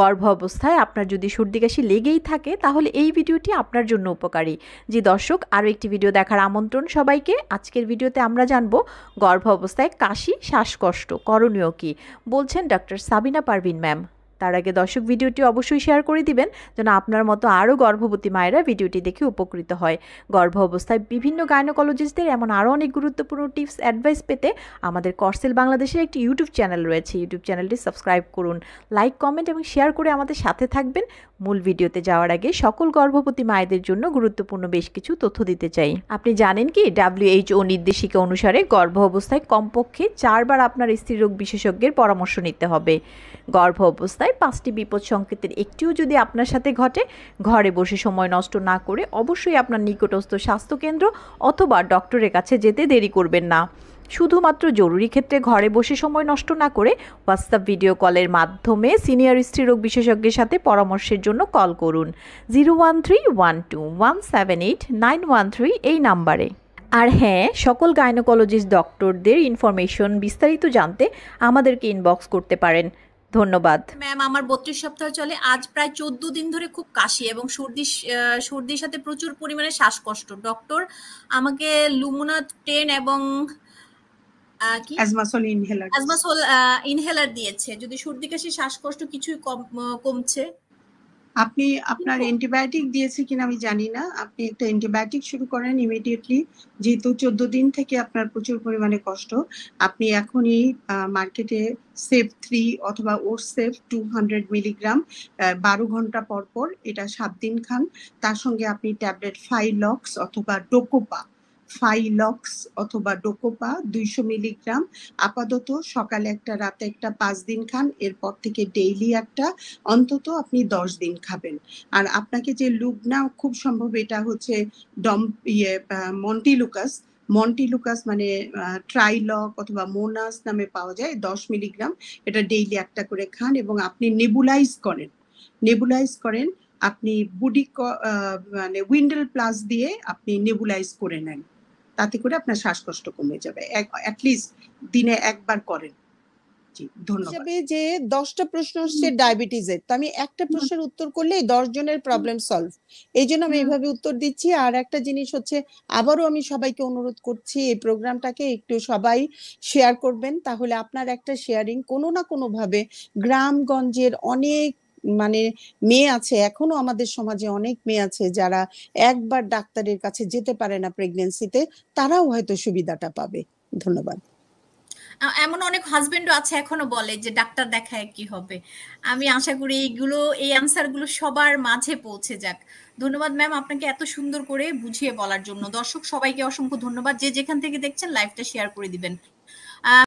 গর্ভ অবস্থায় আপনার যদি সর্দি কাশি লেগেই থাকে তাহলে এই ভিডিওটি আপনার জন্য উপকারী যে দর্শক আরও একটি ভিডিও দেখার আমন্ত্রণ সবাইকে আজকের ভিডিওতে আমরা জানব গর্ভ অবস্থায় কাশি শ্বাসকষ্ট করণীয় কী বলছেন ডক্টর সাবিনা পারভিন ম্যাম তার আগে দর্শক ভিডিওটি অবশ্যই শেয়ার করে দিবেন যেন আপনার মতো আরও গর্ভবতী মায়েরা ভিডিওটি দেখে উপকৃত হয় গর্ভ অবস্থায় বিভিন্ন গাইনোকোলজিস্টদের এমন আরও অনেক গুরুত্বপূর্ণ টিপস অ্যাডভাইস পেতে আমাদের করসেল বাংলাদেশের একটি ইউটিউব চ্যানেল রয়েছে ইউটিউব চ্যানেলটি সাবস্ক্রাইব করুন লাইক কমেন্ট এবং শেয়ার করে আমাদের সাথে থাকবেন মূল ভিডিওতে যাওয়ার আগে সকল গর্ভবতী মায়েদের জন্য গুরুত্বপূর্ণ বেশ কিছু তথ্য দিতে চাই আপনি জানেন কি ডাব্লিউএইচও নির্দেশিকা অনুসারে গর্ভ অবস্থায় কমপক্ষে চারবার আপনার স্ত্রীরোগ বিশেষজ্ঞের পরামর্শ নিতে হবে গর্ভ অবস্থায় নয় পাঁচটি বিপদ সংকেতের একটিও যদি আপনার সাথে ঘটে ঘরে বসে সময় নষ্ট না করে অবশ্যই আপনার নিকটস্থ স্বাস্থ্যকেন্দ্র অথবা ডক্টরের কাছে যেতে দেরি করবেন না শুধুমাত্র জরুরি ক্ষেত্রে ঘরে বসে সময় নষ্ট না করে হোয়াটসঅ্যাপ ভিডিও কলের মাধ্যমে সিনিয়র স্ত্রীরোগ বিশেষজ্ঞের সাথে পরামর্শের জন্য কল করুন zero one three one two one seven eight nine one three এই নাম্বারে আর হ্যাঁ সকল গাইনোকোলজিস্ট ডক্টরদের ইনফরমেশন বিস্তারিত জানতে আমাদেরকে ইনবক্স করতে পারেন ধন্যবাদ ম্যাম আমার বত্রিশ সপ্তাহ চলে আজ প্রায় চোদ্দ দিন ধরে খুব কাশি এবং সর্দি সর্দির সাথে প্রচুর পরিমাণে শ্বাসকষ্ট ডক্টর আমাকে লুমোনা টেন এবং ইনহেলার দিয়েছে যদি সর্দি কাশি শ্বাসকষ্ট কিছুই কমছে আপনি আপনার অ্যান্টিবায়োটিক দিয়েছে কিনা আমি জানি না আপনি একটা অ্যান্টিবায়োটিক শুরু করেন ইমিডিয়েটলি যেহেতু চোদ্দ দিন থেকে আপনার প্রচুর পরিমাণে কষ্ট আপনি এখনই মার্কেটে সেফ থ্রি অথবা or Cef two hundred milligram বারো ঘন্টা পর পর এটা সাত দিন খান তার সঙ্গে আপনি ট্যাবলেট ফাইলক্স অথবা ডোকোপা ফাইলক্স অথবা ডোকোপা দুইশো মিলিগ্রাম আপাতত সকালে একটা রাতে একটা পাঁচ দিন খান এরপর থেকে ডেইলি একটা অন্তত আপনি দশ দিন খাবেন আর আপনাকে যে না খুব সম্ভব এটা হচ্ছে ডম ইয়ে মন্টিলুকাস মন্টিলুকাস মানে ট্রাইলক অথবা মোনাস নামে পাওয়া যায় দশ মিলিগ্রাম এটা ডেইলি একটা করে খান এবং আপনি নেবুলাইজ করেন নেবুলাইজ করেন আপনি বুডি মানে উইন্ডেল প্লাস দিয়ে আপনি নেবুলাইজ করে নেন তাতে করে আপনার শ্বাসকষ্ট কমে যাবে অ্যাটলিস্ট দিনে একবার করেন হিসাবে যে দশটা প্রশ্ন হচ্ছে ডায়াবেটিসের তো আমি একটা প্রশ্নের উত্তর করলেই দশ জনের প্রবলেম সলভ এই জন্য আমি এইভাবে উত্তর দিচ্ছি আর একটা জিনিস হচ্ছে আবারও আমি সবাইকে অনুরোধ করছি এই প্রোগ্রামটাকে একটু সবাই শেয়ার করবেন তাহলে আপনার একটা শেয়ারিং কোনো না কোনো ভাবে গ্রামগঞ্জের অনেক মানে মেয়ে আছে এখনো আমাদের সমাজে অনেক মেয়ে আছে যারা একবার ডাক্তারের কাছে যেতে পারে না প্রেগনেন্সিতে তারাও হয়তো সুবিধাটা পাবে ধন্যবাদ এমন অনেক হাজবেন্ডও আছে এখনো বলে যে ডাক্তার দেখায় কি হবে আমি আশা করি এইগুলো এই আনসার গুলো সবার মাঝে পৌঁছে যাক ধন্যবাদ ম্যাম আপনাকে এত সুন্দর করে বুঝিয়ে বলার জন্য দর্শক সবাইকে অসংখ্য ধন্যবাদ যে যেখান থেকে দেখছেন লাইভটা শেয়ার করে দিবেন